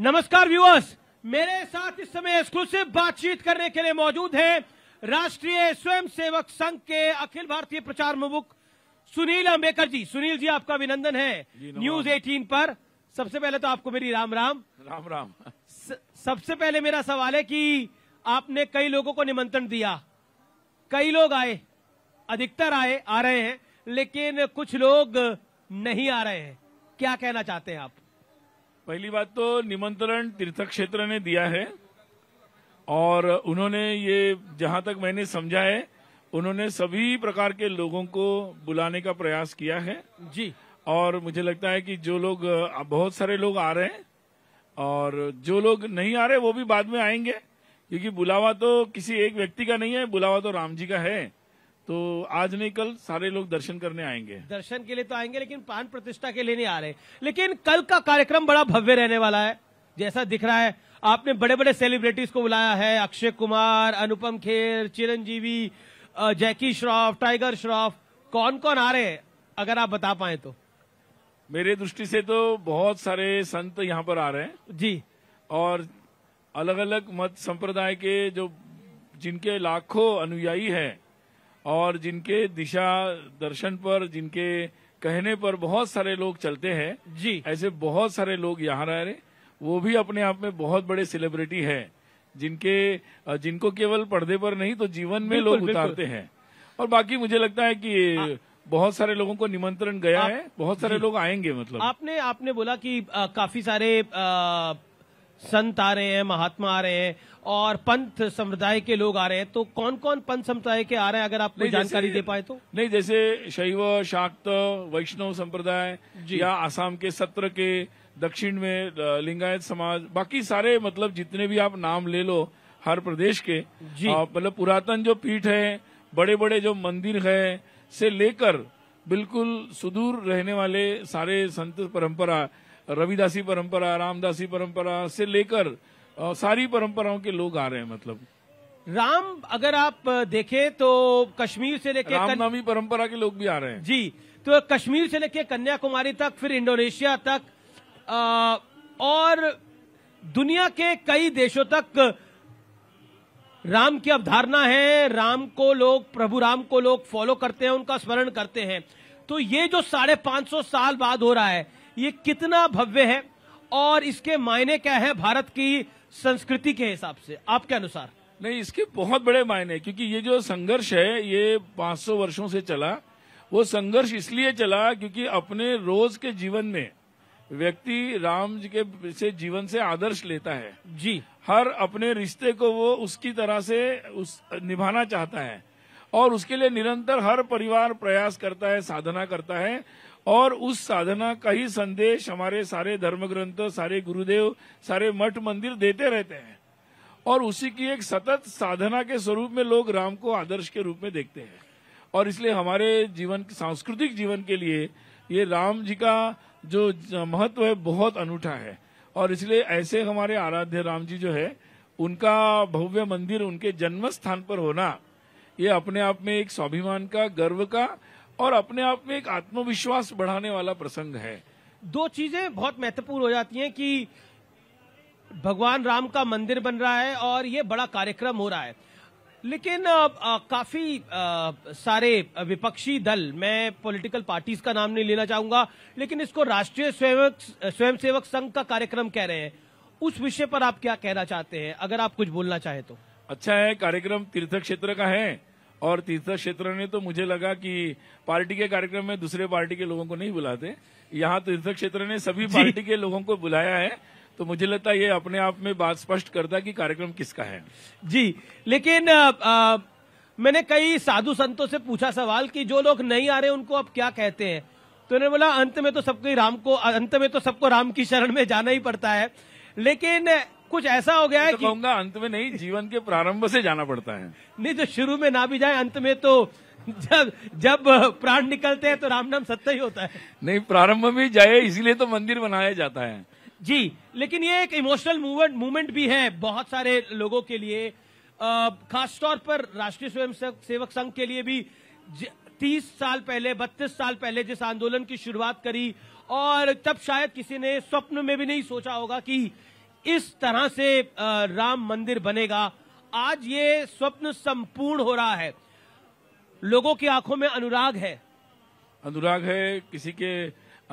नमस्कार व्यूअर्स मेरे साथ इस समय एक्सक्लूसिव बातचीत करने के लिए मौजूद हैं राष्ट्रीय स्वयंसेवक संघ के अखिल भारतीय प्रचार प्रमुख सुनील अम्बेकर जी सुनील जी आपका अभिनंदन है न्यूज 18 पर सबसे पहले तो आपको मेरी राम राम राम राम सबसे पहले मेरा सवाल है कि आपने कई लोगों को निमंत्रण दिया कई लोग आए अधिकतर आए आ रहे हैं लेकिन कुछ लोग नहीं आ रहे हैं क्या कहना चाहते हैं आप पहली बात तो निमंत्रण तीर्थ क्षेत्र ने दिया है और उन्होंने ये जहां तक मैंने समझा है उन्होंने सभी प्रकार के लोगों को बुलाने का प्रयास किया है जी और मुझे लगता है कि जो लोग बहुत सारे लोग आ रहे हैं और जो लोग नहीं आ रहे वो भी बाद में आएंगे क्योंकि बुलावा तो किसी एक व्यक्ति का नहीं है बुलावा तो राम जी का है तो आज नहीं कल सारे लोग दर्शन करने आएंगे दर्शन के लिए तो आएंगे लेकिन पान प्रतिष्ठा के लिए नहीं आ रहे लेकिन कल का कार्यक्रम बड़ा भव्य रहने वाला है जैसा दिख रहा है आपने बड़े बड़े सेलिब्रिटीज को बुलाया है अक्षय कुमार अनुपम खेर चिरंजीवी जैकी श्रॉफ टाइगर श्रॉफ कौन कौन आ रहे हैं अगर आप बता पाए तो मेरे दृष्टि से तो बहुत सारे संत यहाँ पर आ रहे हैं जी और अलग अलग मत संप्रदाय के जो जिनके लाखों अनुयायी हैं और जिनके दिशा दर्शन पर जिनके कहने पर बहुत सारे लोग चलते हैं जी ऐसे बहुत सारे लोग यहाँ रह रहे वो भी अपने आप में बहुत बड़े सेलिब्रिटी हैं जिनके जिनको केवल पर्दे पर नहीं तो जीवन में लोग उतारते हैं और बाकी मुझे लगता है कि आ, बहुत सारे लोगों को निमंत्रण गया आप, है बहुत सारे लोग आएंगे मतलब आपने आपने बोला कि आ, काफी सारे आ, संत आ रहे हैं महात्मा आ रहे हैं और पंथ समुदाय के लोग आ रहे हैं तो कौन कौन पंथ समुदाय के आ रहे हैं अगर आप कोई जानकारी दे पाए तो नहीं जैसे शैव शाक्त वैष्णव संप्रदाय या आसाम के सत्र के दक्षिण में लिंगायत समाज बाकी सारे मतलब जितने भी आप नाम ले लो हर प्रदेश के मतलब पुरातन जो पीठ है बड़े बड़े जो मंदिर है से लेकर बिल्कुल सुदूर रहने वाले सारे संत परंपरा रविदासी परंपरा रामदासी परंपरा से लेकर सारी परंपराओं के लोग आ रहे हैं मतलब राम अगर आप देखें तो कश्मीर से लेकर रामनामी परंपरा के लोग भी आ रहे हैं जी तो कश्मीर से लेकर कन्याकुमारी तक फिर इंडोनेशिया तक आ, और दुनिया के कई देशों तक राम की अवधारणा है राम को लोग प्रभु राम को लोग फॉलो करते हैं उनका स्मरण करते हैं तो ये जो साढ़े पांच सौ साल बाद हो रहा है ये कितना भव्य है और इसके मायने क्या है भारत की संस्कृति के हिसाब से आपके अनुसार नहीं इसके बहुत बड़े मायने क्योंकि ये जो संघर्ष है ये 500 वर्षों से चला वो संघर्ष इसलिए चला क्योंकि अपने रोज के जीवन में व्यक्ति राम जी के से जीवन से आदर्श लेता है जी हर अपने रिश्ते को वो उसकी तरह से उस निभाना चाहता है और उसके लिए निरंतर हर परिवार प्रयास करता है साधना करता है और उस साधना का ही संदेश हमारे सारे धर्म ग्रंथ सारे गुरुदेव सारे मठ मंदिर देते रहते हैं और उसी की एक सतत साधना के स्वरूप में लोग राम को आदर्श के रूप में देखते हैं और इसलिए हमारे जीवन सांस्कृतिक जीवन के लिए ये राम जी का जो महत्व है बहुत अनूठा है और इसलिए ऐसे हमारे आराध्य राम जी जो है उनका भव्य मंदिर उनके जन्म स्थान पर होना ये अपने आप में एक स्वाभिमान का गर्व का और अपने आप में एक आत्मविश्वास बढ़ाने वाला प्रसंग है दो चीजें बहुत महत्वपूर्ण हो जाती हैं कि भगवान राम का मंदिर बन रहा है और ये बड़ा कार्यक्रम हो रहा है लेकिन आ, काफी आ, सारे विपक्षी दल मैं पॉलिटिकल पार्टीज का नाम नहीं लेना चाहूंगा लेकिन इसको राष्ट्रीय स्वयंसेवक स्वयंसेवक संघ का कार्यक्रम कह रहे हैं उस विषय पर आप क्या कहना चाहते हैं अगर आप कुछ बोलना चाहें तो अच्छा है कार्यक्रम तीर्थ क्षेत्र का है और तीसरा क्षेत्र ने तो मुझे लगा कि पार्टी के कार्यक्रम में दूसरे पार्टी के लोगों को नहीं बुलाते यहाँ तीर्थ क्षेत्र ने सभी पार्टी के लोगों को बुलाया है तो मुझे लगता है ये अपने आप में बात स्पष्ट करता कि कार्यक्रम किसका है जी लेकिन आ, आ, मैंने कई साधु संतों से पूछा सवाल कि जो लोग नहीं आ रहे उनको अब क्या कहते हैं तो उन्होंने बोला अंत में तो सबको राम को अंत में तो सबको राम की शरण में जाना ही पड़ता है लेकिन कुछ ऐसा हो गया है तो कि कहूंगा अंत में नहीं जीवन के प्रारंभ से जाना पड़ता है नहीं तो शुरू में ना भी जाए अंत में तो जब जब प्राण निकलते हैं तो राम नाम सत्य ही होता है नहीं प्रारंभ में जाए इसीलिए तो मंदिर बनाया जाता है जी लेकिन ये एक इमोशनल मूवमेंट मूवमेंट भी है बहुत सारे लोगों के लिए खासतौर पर राष्ट्रीय स्वयं सेवक संघ के लिए भी तीस साल पहले बत्तीस साल पहले जिस आंदोलन की शुरुआत करी और तब शायद किसी ने स्वप्न में भी नहीं सोचा होगा कि इस तरह से राम मंदिर बनेगा आज ये स्वप्न संपूर्ण हो रहा है लोगों की आंखों में अनुराग है अनुराग है किसी के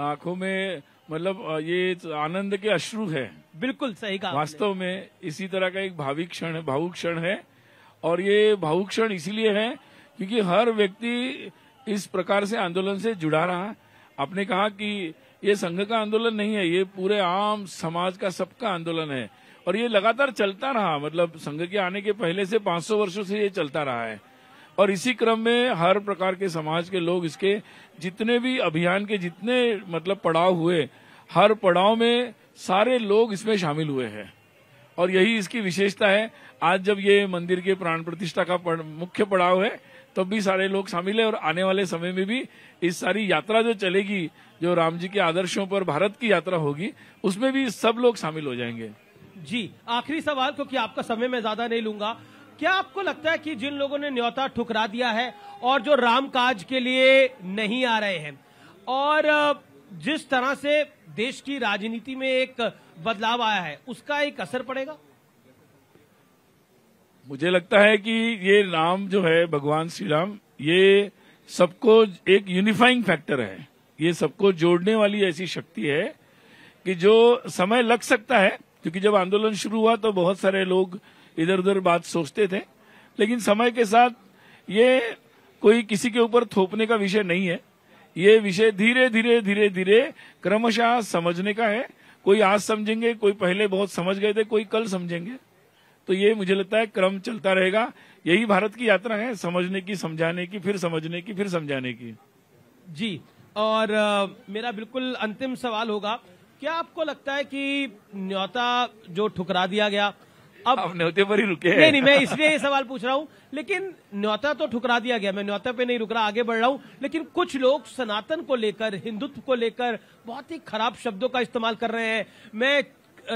आंखों में मतलब ये आनंद के अश्रु है बिल्कुल सही कहा वास्तव में इसी तरह का एक भावी क्षण है भावुक क्षण है और ये भावुक क्षण इसीलिए है क्योंकि हर व्यक्ति इस प्रकार से आंदोलन से जुड़ा रहा आपने कहा कि ये संघ का आंदोलन नहीं है ये पूरे आम समाज का सबका आंदोलन है और ये लगातार चलता रहा मतलब संघ के आने के पहले से 500 वर्षों से ये चलता रहा है और इसी क्रम में हर प्रकार के समाज के लोग इसके जितने भी अभियान के जितने मतलब पड़ाव हुए हर पड़ाव में सारे लोग इसमें शामिल हुए हैं और यही इसकी विशेषता है आज जब ये मंदिर के प्राण प्रतिष्ठा का मुख्य पड़ाव है तब भी सारे लोग शामिल है और आने वाले समय में भी इस सारी यात्रा जो चलेगी जो राम जी के आदर्शों पर भारत की यात्रा होगी उसमें भी सब लोग शामिल हो जाएंगे जी आखिरी सवाल क्योंकि आपका समय मैं ज्यादा नहीं लूंगा क्या आपको लगता है कि जिन लोगों ने न्योता ठुकरा दिया है और जो राम काज के लिए नहीं आ रहे हैं और जिस तरह से देश की राजनीति में एक बदलाव आया है उसका एक असर पड़ेगा मुझे लगता है कि ये राम जो है भगवान श्री राम ये सबको एक यूनिफाइंग फैक्टर है ये सबको जोड़ने वाली ऐसी शक्ति है कि जो समय लग सकता है क्योंकि जब आंदोलन शुरू हुआ तो बहुत सारे लोग इधर उधर बात सोचते थे लेकिन समय के साथ ये कोई किसी के ऊपर थोपने का विषय नहीं है ये विषय धीरे धीरे धीरे धीरे क्रमशः समझने का है कोई आज समझेंगे कोई पहले बहुत समझ गए थे कोई कल समझेंगे तो ये मुझे लगता है क्रम चलता रहेगा यही भारत की यात्रा है समझने की समझाने की फिर समझने की फिर समझाने की जी और आ, मेरा बिल्कुल अंतिम सवाल होगा क्या आपको लगता है कि न्योता जो ठुकरा दिया गया अब न्योते पर ही रुके नहीं नहीं मैं इसलिए ये सवाल पूछ रहा हूँ लेकिन न्योता तो ठुकरा दिया गया मैं न्योता पे नहीं रुक रहा आगे बढ़ रहा हूँ लेकिन कुछ लोग सनातन को लेकर हिंदुत्व को लेकर बहुत ही खराब शब्दों का इस्तेमाल कर रहे हैं मैं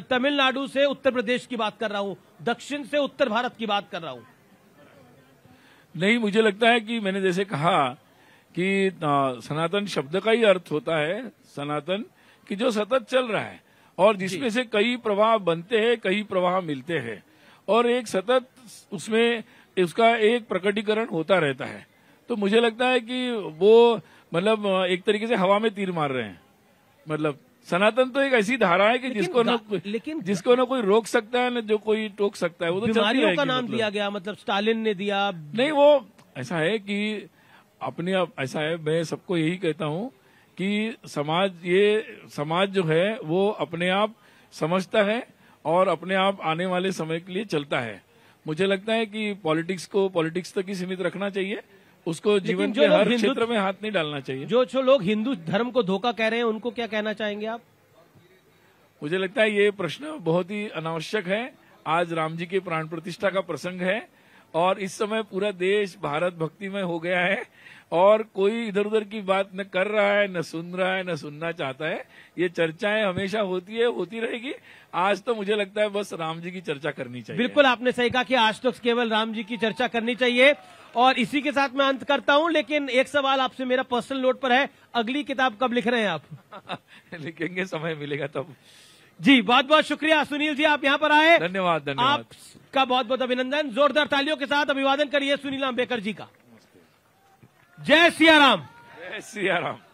तमिलनाडु से उत्तर प्रदेश की बात कर रहा हूँ दक्षिण से उत्तर भारत की बात कर रहा हूँ नहीं मुझे लगता है कि मैंने जैसे कहा कि सनातन शब्द का ही अर्थ होता है सनातन कि जो सतत चल रहा है और जिसमें से कई प्रवाह बनते हैं कई प्रवाह मिलते हैं और एक सतत उसमें उसका एक प्रकटीकरण होता रहता है तो मुझे लगता है कि वो मतलब एक तरीके से हवा में तीर मार रहे हैं मतलब सनातन तो एक ऐसी धारा है कि जिसको ना लेकिन जिसको ना कोई रोक सकता है ना जो कोई टोक सकता है वो तो बीमारियों का नाम मतलब। दिया गया मतलब स्टालिन ने दिया नहीं वो ऐसा है कि अपने आप ऐसा है मैं सबको यही कहता हूँ कि समाज ये समाज जो है वो अपने आप समझता है और अपने आप आने वाले समय के लिए चलता है मुझे लगता है कि पॉलिटिक्स को पॉलिटिक्स तक ही सीमित रखना चाहिए उसको जीवन जो हर क्षेत्र में हाथ नहीं डालना चाहिए जो जो लोग हिंदू धर्म को धोखा कह रहे हैं उनको क्या कहना चाहेंगे आप मुझे लगता है ये प्रश्न बहुत ही अनावश्यक है आज राम जी के प्राण प्रतिष्ठा का प्रसंग है और इस समय पूरा देश भारत भक्ति में हो गया है और कोई इधर उधर की बात न कर रहा है न सुन रहा है न सुनना चाहता है ये चर्चाएं हमेशा होती है होती रहेगी आज तो मुझे लगता है बस राम जी की चर्चा करनी चाहिए बिल्कुल आपने सही कहा कि आज तो केवल राम जी की चर्चा करनी चाहिए और इसी के साथ मैं अंत करता हूं लेकिन एक सवाल आपसे मेरा पर्सनल नोट पर है अगली किताब कब लिख रहे हैं आप लिखेंगे समय मिलेगा तब जी बहुत बहुत शुक्रिया सुनील जी आप यहाँ पर आए धन्यवाद धन्यवाद आपका बहुत बहुत अभिनंदन जोरदार तालियों के साथ अभिवादन करिए सुनील अम्बेकर जी का जय सियाराम जय सियाराम